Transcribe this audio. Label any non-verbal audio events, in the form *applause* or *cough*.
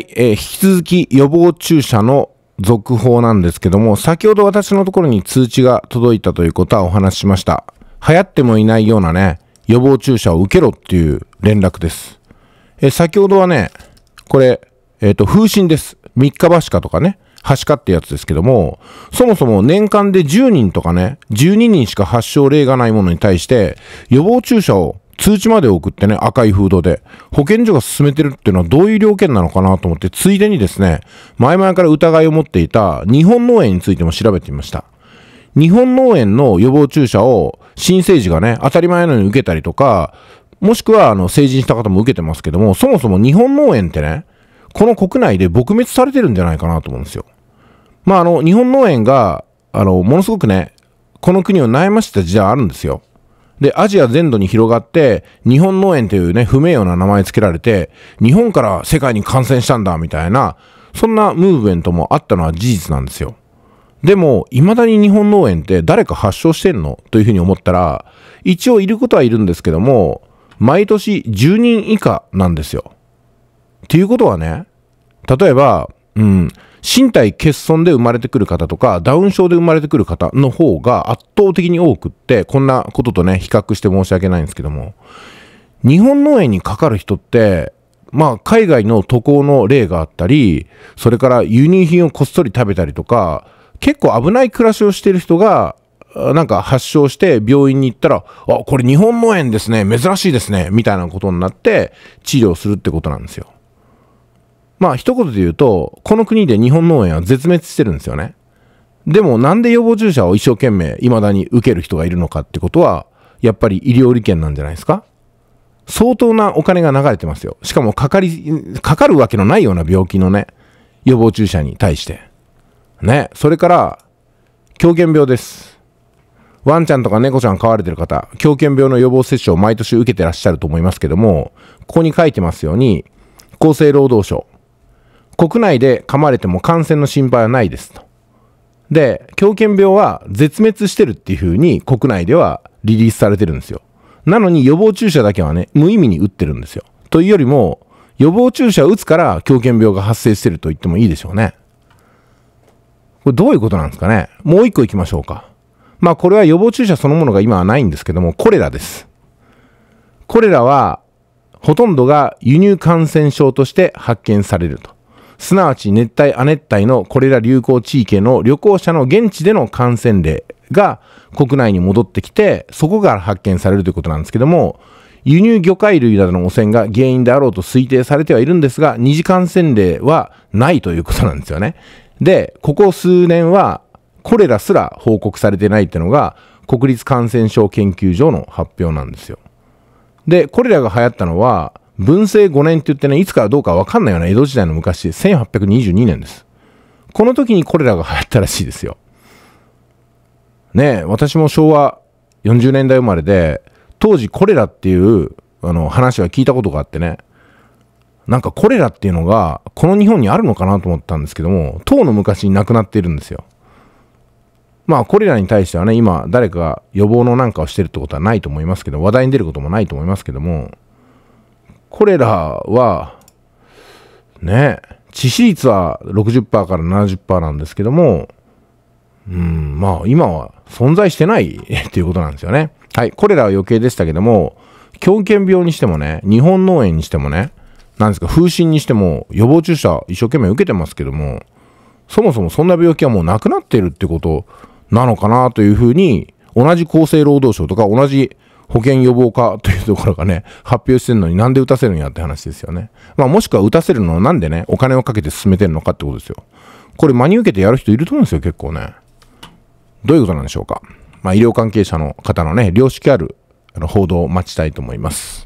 い、えー、引き続き予防注射の続報なんですけども、先ほど私のところに通知が届いたということはお話ししました。流行ってもいないようなね、予防注射を受けろっていう連絡です。えー、先ほどはね、これ、えっ、ー、と、風疹です。三日橋しかとかね、はしかってやつですけども、そもそも年間で10人とかね、12人しか発症例がないものに対して、予防注射を通知まで送ってね、赤いフードで。保健所が進めてるっていうのはどういう条件なのかなと思って、ついでにですね、前々から疑いを持っていた日本農園についても調べてみました。日本農園の予防注射を新生児がね、当たり前のように受けたりとか、もしくはあの成人した方も受けてますけども、そもそも日本農園ってね、この国内で撲滅されてるんじゃないかなと思うんですよ。まああの、日本農園が、あの、ものすごくね、この国を悩ましてた時代あるんですよ。で、アジア全土に広がって、日本農園というね、不名誉な名前つけられて、日本から世界に感染したんだ、みたいな、そんなムーブメントもあったのは事実なんですよ。でも、未だに日本農園って誰か発症してんのというふうに思ったら、一応いることはいるんですけども、毎年10人以下なんですよ。っていうことはね、例えば、うん、身体欠損で生まれてくる方とか、ダウン症で生まれてくる方の方が圧倒的に多くって、こんなこととね、比較して申し訳ないんですけども、日本農園にかかる人って、まあ、海外の渡航の例があったり、それから輸入品をこっそり食べたりとか、結構危ない暮らしをしてる人が、なんか発症して病院に行ったら、あ、これ日本農園ですね、珍しいですね、みたいなことになって治療するってことなんですよ。まあ一言で言うと、この国で日本農園は絶滅してるんですよね。でもなんで予防注射を一生懸命未だに受ける人がいるのかってことは、やっぱり医療利権なんじゃないですか相当なお金が流れてますよ。しかもかかり、かかるわけのないような病気のね、予防注射に対して。ね、それから、狂犬病です。ワンちゃんとか猫ちゃん飼われてる方、狂犬病の予防接種を毎年受けてらっしゃると思いますけども、ここに書いてますように、厚生労働省、国内で噛まれても感染の心配はないですと。で、狂犬病は絶滅してるっていうふうに国内ではリリースされてるんですよ。なのに予防注射だけはね、無意味に打ってるんですよ。というよりも、予防注射を打つから狂犬病が発生してると言ってもいいでしょうね。これどういうことなんですかねもう一個行きましょうか。まあこれは予防注射そのものが今はないんですけども、コレラです。コレラは、ほとんどが輸入感染症として発見されると。すなわち熱帯、亜熱帯のこれら流行地域への旅行者の現地での感染例が国内に戻ってきて、そこから発見されるということなんですけども、輸入魚介類などの汚染が原因であろうと推定されてはいるんですが、二次感染例はないということなんですよね。で、ここ数年は、これらすら報告されてないっていうのが、国立感染症研究所の発表なんですよ。で、これらが流行ったのは、文政5年って言ってね、いつからどうかわかんないような江戸時代の昔、1822年です。この時にこれらが流行ったらしいですよ。ね私も昭和40年代生まれで、当時コレラっていうあの話は聞いたことがあってね、なんかコレラっていうのがこの日本にあるのかなと思ったんですけども、唐の昔に亡くなっているんですよ。まあコレラに対してはね、今誰かが予防のなんかをしてるってことはないと思いますけど、話題に出ることもないと思いますけども、これらは、ね、致死率は60%から70%なんですけども、うん、まあ今は存在してない *laughs* っていうことなんですよね。はい、これらは余計でしたけども、狂犬病にしてもね、日本脳炎にしてもね、なんですか、風疹にしても予防注射一生懸命受けてますけども、そもそもそんな病気はもうなくなってるってことなのかなというふうに、同じ厚生労働省とか同じ保険予防課といどころかね、発表してるのになんで打たせるんやって話ですよね。まあ、もしくは打たせるのをなんでね、お金をかけて進めてるのかってことですよ。これ真に受けてやる人いると思うんですよ、結構ね。どういうことなんでしょうか。まあ、医療関係者の方のね、良識あるあの報道を待ちたいと思います。